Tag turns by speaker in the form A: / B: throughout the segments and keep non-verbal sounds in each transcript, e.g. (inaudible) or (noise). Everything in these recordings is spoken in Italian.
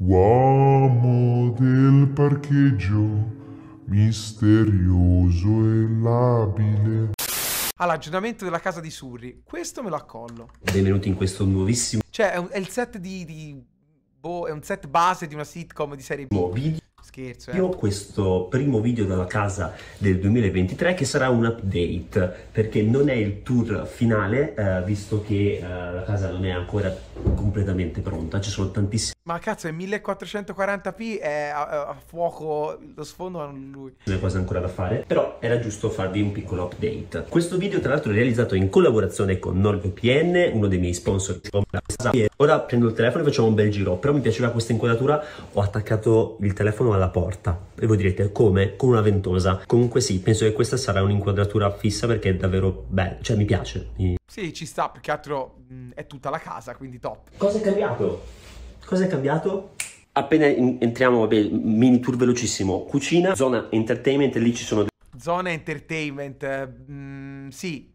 A: Uomo del parcheggio, misterioso
B: e labile.
A: All'aggiornamento della casa di Surri, questo me lo accollo.
B: Benvenuti in questo nuovissimo...
A: Cioè, è, un, è il set di, di, Boh, è un set
B: base di una sitcom di serie B. Video.
A: Scherzo, eh. Io ho
B: questo primo video dalla casa del 2023 che sarà un update perché non è il tour finale eh, visto che eh, la casa non è ancora completamente pronta, ci sono tantissime ma cazzo, è
A: 1440p è a, a fuoco lo sfondo a lui.
B: C'è cose ancora da fare, però era giusto farvi un piccolo update. Questo video tra l'altro è realizzato in collaborazione con NordVPN, uno dei miei sponsor. Ora prendo il telefono e facciamo un bel giro, però mi piaceva questa inquadratura, ho attaccato il telefono alla porta. E voi direte, come? Con una ventosa. Comunque sì, penso che questa sarà un'inquadratura fissa perché è davvero bella, cioè mi piace. Sì, ci sta,
A: più che altro mh, mm, è tutta la casa, quindi top. Cosa è cambiato? Cosa è cambiato?
B: Appena in- entriamo, vabbè, mini tour velocissimo, cucina, zona entertainment, lì ci sono...
A: zona entertainment, eh, mm, sì,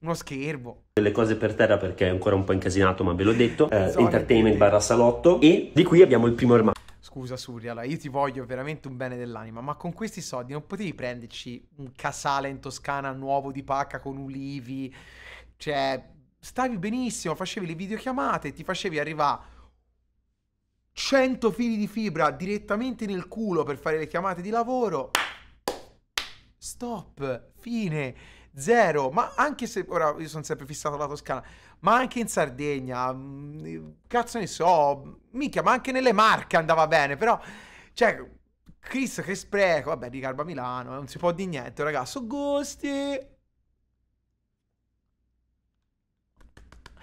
A: uno schermo.
B: Delle cose per terra perché è ancora un po' incasinato, ma ve l'ho detto. Eh, entertainment barra salotto. E di qui abbiamo il primo armadio.
A: Scusa Surya, io ti voglio veramente un bene dell'anima, ma con questi soldi non potevi prenderci un casale in Toscana nuovo di pacca con ulivi? Cioè, stavi benissimo, facevi le videochiamate, ti facevi arrivare 100 fili di fibra direttamente nel culo per fare le chiamate di lavoro. Stop, fine, zero. Ma anche se, ora io sono sempre fissato alla Toscana, ma anche in Sardegna, mm, cazzo ne so, mica, ma anche nelle Marche andava bene, però, cioè, Chris che spreco, vabbè, di Garba Milano, eh, non si può di niente, ragazzo, gusti.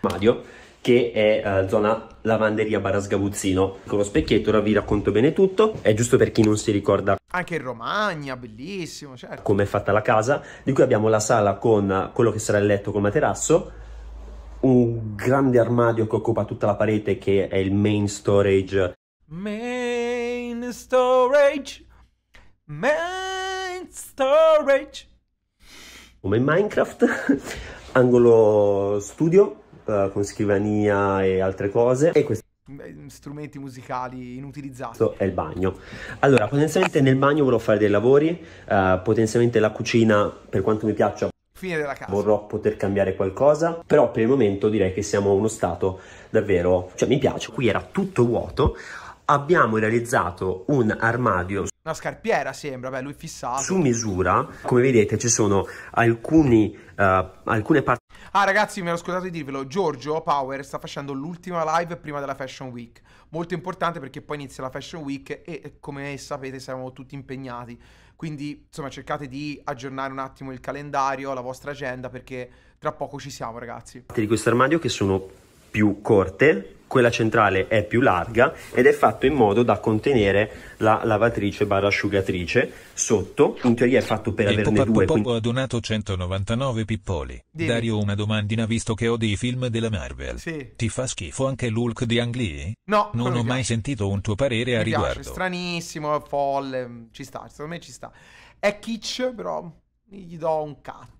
B: Mario che è uh, zona lavanderia sgabuzzino Con lo specchietto ora vi racconto bene tutto, è giusto per chi non si ricorda.
A: Anche in Romagna, bellissimo, certo.
B: Come è fatta la casa, di cui abbiamo la sala con quello che sarà il letto col materasso, un grande armadio che occupa tutta la parete che è il main storage.
A: Main storage. Main storage.
B: Come in Minecraft, (laughs) angolo studio eh, con scrivania e altre cose. E questo
A: strumenti musicali inutilizzati. Questo
B: è il bagno. Allora, potenzialmente nel bagno vorrò fare dei lavori, uh, potenzialmente la cucina, per quanto mi piaccia, fine della casa. Vorrò poter cambiare qualcosa, però per il momento direi che siamo uno stato davvero, cioè mi piace. Qui era tutto vuoto, abbiamo realizzato un armadio
A: una scarpiera sembra, beh, lui fissato. Su
B: misura, come vedete, ci sono alcuni, uh, alcune parti... Ah ragazzi, mi ero scusato
A: di dirvelo, Giorgio Power sta facendo l'ultima live prima della Fashion Week. Molto importante perché poi inizia la Fashion Week e eh, come sapete siamo tutti impegnati. Quindi, insomma, cercate di aggiornare un attimo il calendario, la vostra agenda, perché tra poco ci siamo, ragazzi.
B: Di questo armadio che sono più corte, quella centrale è più larga ed è fatto in modo da contenere la lavatrice barra asciugatrice sotto, in teoria è fatto per il averne due. Popo quindi... ha donato 199 pippoli. Dimmi. Dario una domandina visto che ho dei film della Marvel. Sì. Ti fa schifo anche l'Hulk di Ang Lee? No. Non ho mai sentito un tuo parere mi a riguardo. Piace,
A: stranissimo, folle, ci sta, secondo me ci sta. È kitsch però gli do un cazzo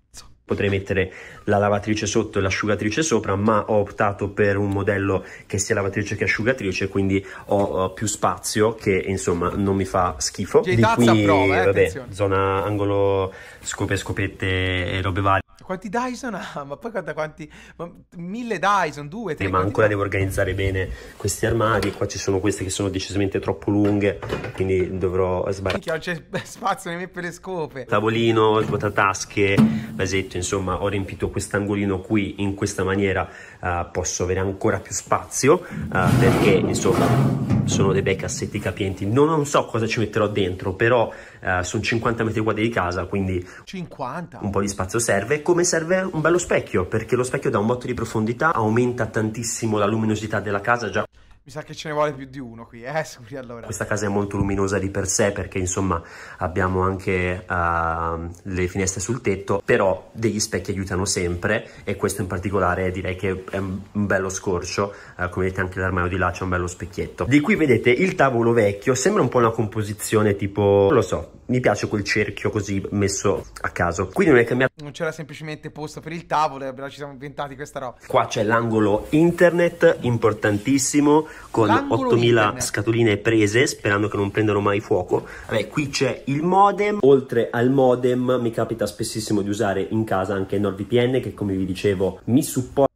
B: potrei mettere la lavatrice sotto e l'asciugatrice sopra, ma ho optato per un modello che sia lavatrice che asciugatrice, quindi ho uh, più spazio che insomma non mi fa schifo. Di qui, prova, eh, vabbè, zona angolo scope, scopette e robe varie
A: quanti Dyson ha? (laughs) Ma poi guarda quanti... Ma mille Dyson, due, tre... ma ancora
B: devo organizzare bene questi armadi. Qua ci sono queste che sono decisamente troppo lunghe, quindi dovrò sbagliare. Non
A: c'è (laughs) spazio nemmeno per le scope.
B: Tavolino, svuotatasche, vasetto, insomma, ho riempito quest'angolino qui in questa maniera. Uh, posso avere ancora più spazio uh, perché, insomma sono dei bei cassetti capienti. Non, non so cosa ci metterò dentro, però eh, sono 50 metri quadri di casa, quindi
A: 50. un
B: po' di spazio serve. Come serve un bello specchio, perché lo specchio dà un botto di profondità, aumenta tantissimo la luminosità della casa, già
A: mi sa che ce ne vuole più di uno qui, eh, Suri, (laughs) allora. Questa casa è molto
B: luminosa di per sé perché, insomma, abbiamo anche uh, le finestre sul tetto, però degli specchi aiutano sempre e questo in particolare direi che è un bello scorcio. Uh, come vedete anche l'armadio di là c'è un bello specchietto. Di qui vedete il tavolo vecchio, sembra un po' una composizione tipo, non lo so, mi piace quel cerchio così messo a caso. Quindi non è cambiato.
A: Non c'era semplicemente posto per il tavolo e eh, ci siamo inventati questa roba.
B: Qua c'è l'angolo internet, importantissimo, con 8000 scatoline prese, sperando che non prendano mai fuoco. Vabbè, qui c'è il modem. Oltre al modem mi capita spessissimo di usare in casa anche NordVPN che come vi dicevo mi supporta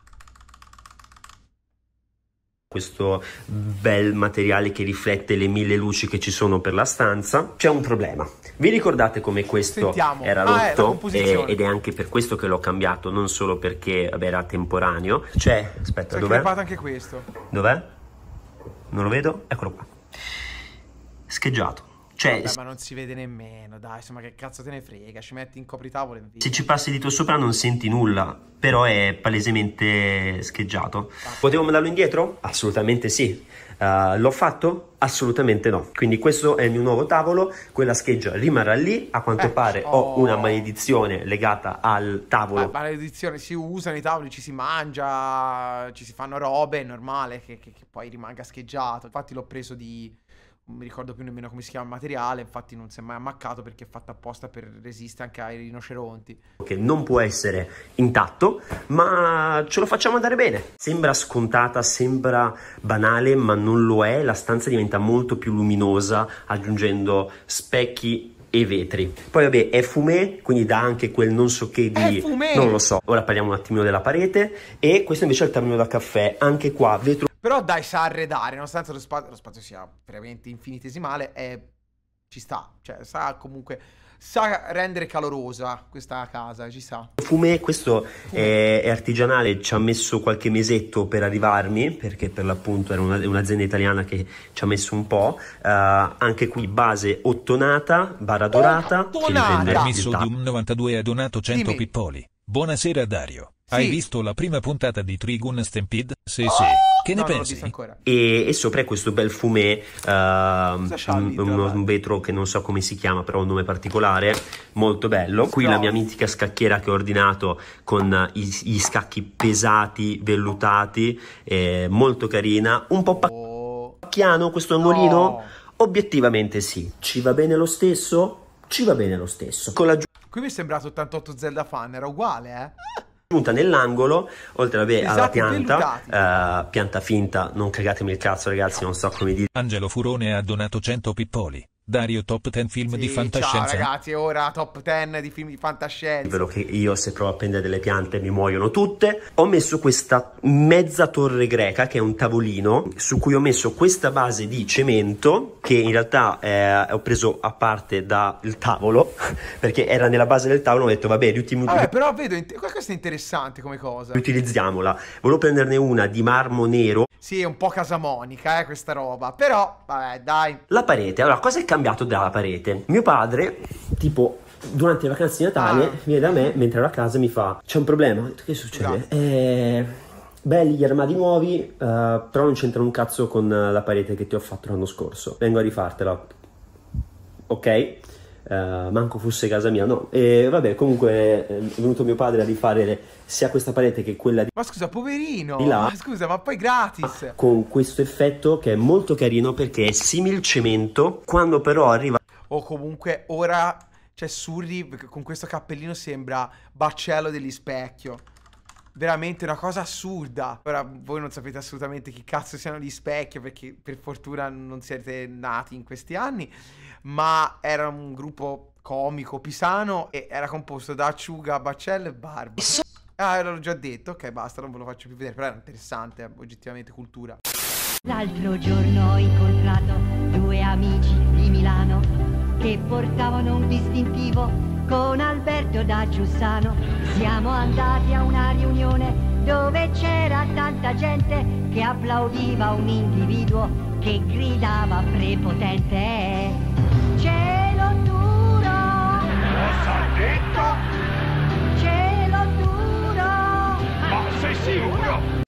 B: questo bel materiale che riflette le mille luci che ci sono per la stanza, c'è un problema. Vi ricordate come questo Sentiamo. era ah, rotto ah, eh, e, ed è anche per questo che l'ho cambiato, non solo perché vabbè, era temporaneo. C'è, aspetta, dov'è? c'è dov'è?
A: anche questo.
B: Dov'è? Non lo vedo? Eccolo qua. Scheggiato
A: cioè, Vabbè, ma non si vede nemmeno, dai, insomma, che cazzo te ne frega, ci metti in copritavolo e via.
B: Se ci passi di dito sopra non senti nulla, però è palesemente scheggiato. Potevo mandarlo indietro? Assolutamente sì. Uh, l'ho fatto? Assolutamente no. Quindi questo è il mio nuovo tavolo, quella scheggia rimarrà lì, a quanto eh, pare oh. ho una maledizione legata al tavolo. La eh,
A: maledizione, si usano i tavoli, ci si mangia, ci si fanno robe, è normale che, che, che poi rimanga scheggiato. Infatti l'ho preso di non mi ricordo più nemmeno come si chiama il materiale, infatti non si è mai ammaccato perché è fatto apposta per resistere anche ai rinoceronti.
B: Che non può essere intatto, ma ce lo facciamo andare bene. Sembra scontata, sembra banale, ma non lo è, la stanza diventa molto più luminosa aggiungendo specchi e vetri. Poi vabbè è fumé, quindi dà anche quel non so che di... Non lo so. Ora parliamo un attimino della parete e questo invece è il termine da caffè, anche qua vetro...
A: Però dai, sa arredare, nonostante lo, spazio, lo spazio sia veramente infinitesimale, è... ci sta. Cioè, sa comunque... Sa rendere calorosa questa casa, ci sa.
B: Fume, questo è, è, artigianale, ci ha messo qualche mesetto per arrivarmi, perché per l'appunto era una, un'azienda italiana che ci ha messo un po'. Uh, anche qui base ottonata, barra dorata. Ottonata! Che il permesso di un 92 ha donato 100 Dimmi. pippoli. Buonasera Dario. Sì. Hai visto la prima puntata di Trigun Stampede? Sì, sì. Che ne no, pensi? E, e, sopra è questo bel fumé, uh, ehm, un, un, vetro che non so come si chiama, però ha un nome particolare, molto bello. Qui no. la mia mitica scacchiera che ho ordinato con i, gli scacchi pesati, vellutati, eh, molto carina. Un po' oh. pacchiano questo angolino? No. Obiettivamente sì. Ci va bene lo stesso? Ci va bene lo stesso. Con la
A: Qui mi è sembrato 88 Zelda fan, era uguale,
B: eh? Punta nell'angolo, oltre vabbè, esatto, alla pianta, uh, pianta finta, non cagatemi il cazzo ragazzi, non so come dire. Angelo Furone ha donato 100 pippoli. Dario top 10 film sì, di fantascienza. Ciao
A: ragazzi, ora top 10 di film di fantascienza.
B: Vero che io se provo a prendere delle piante mi muoiono tutte. Ho messo questa mezza torre greca che è un tavolino su cui ho messo questa base di cemento che in realtà eh, ho preso a parte dal tavolo (laughs) perché era nella base del tavolo, ho detto vabbè, riutilizziamo. Vabbè,
A: però vedo questo è interessante come cosa.
B: Utilizziamola. Volevo prenderne una di marmo nero
A: sì, è un po' casamonica, eh, questa roba. Però, vabbè,
B: dai. La parete. Allora, cosa è cambiato dalla parete? Mio padre, tipo, durante le vacanze di Natale, ah. viene da me, mentre ero a casa, mi fa... C'è un problema. Che succede? No. Esatto. Eh, belli gli armadi nuovi, eh, però non c'entrano un cazzo con eh, la parete che ti ho fatto l'anno scorso. Vengo a rifartela. Ok? Uh, manco fosse casa mia, no. E vabbè, comunque ehm, è venuto mio padre a rifare sia questa parete che quella di... Ma scusa,
A: poverino! Di là, ma scusa, ma poi gratis! Ah,
B: con questo effetto che è molto carino perché è simil cemento, quando però arriva...
A: O comunque ora, cioè Surri con questo cappellino sembra Baccello degli Specchio veramente una cosa assurda. Ora voi non sapete assolutamente chi cazzo siano gli specchi perché per fortuna non siete nati in questi anni, ma era un gruppo comico pisano e era composto da Acciuga, Baccello e Barba. Ah, l'ho già detto, ok basta, non ve lo faccio più vedere, però era interessante, oggettivamente cultura. L'altro giorno ho incontrato due amici di Milano che portavano un distintivo con Alberto da Giussano siamo andati a una riunione dove c'era tanta gente che applaudiva un individuo che gridava prepotente. Cielo duro! Cosa
B: detto? Cielo duro! Ma sei sicuro?